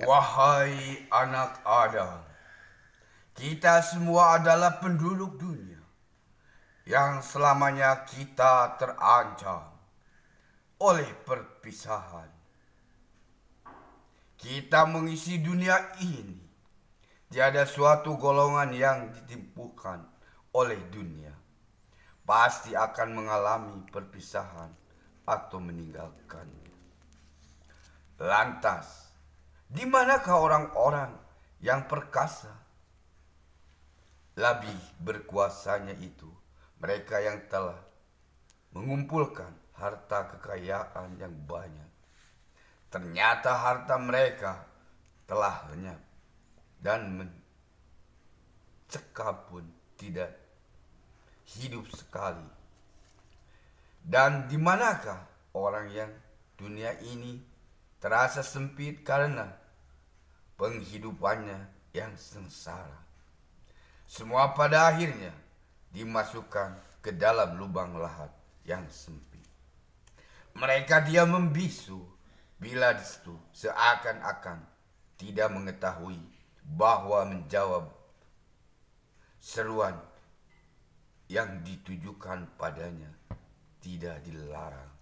Wahai anak Adam, kita semua adalah penduduk dunia yang selamanya kita terancam oleh perpisahan. Kita mengisi dunia ini. Tiada suatu golongan yang ditimpukan oleh dunia. Pasti akan mengalami perpisahan atau meninggalkannya. Lantas, di manakah orang-orang yang perkasa? lebih berkuasanya itu mereka yang telah mengumpulkan harta kekayaan yang banyak. Ternyata harta mereka telah lenyap dan mencekap pun tidak hidup sekali. Dan di manakah orang yang dunia ini terasa sempit karena penghidupannya yang sengsara. Semua pada akhirnya dimasukkan ke dalam lubang lahat yang sempit. Mereka dia membisu bila disitu seakan-akan tidak mengetahui bahwa menjawab seruan yang ditujukan padanya tidak dilarang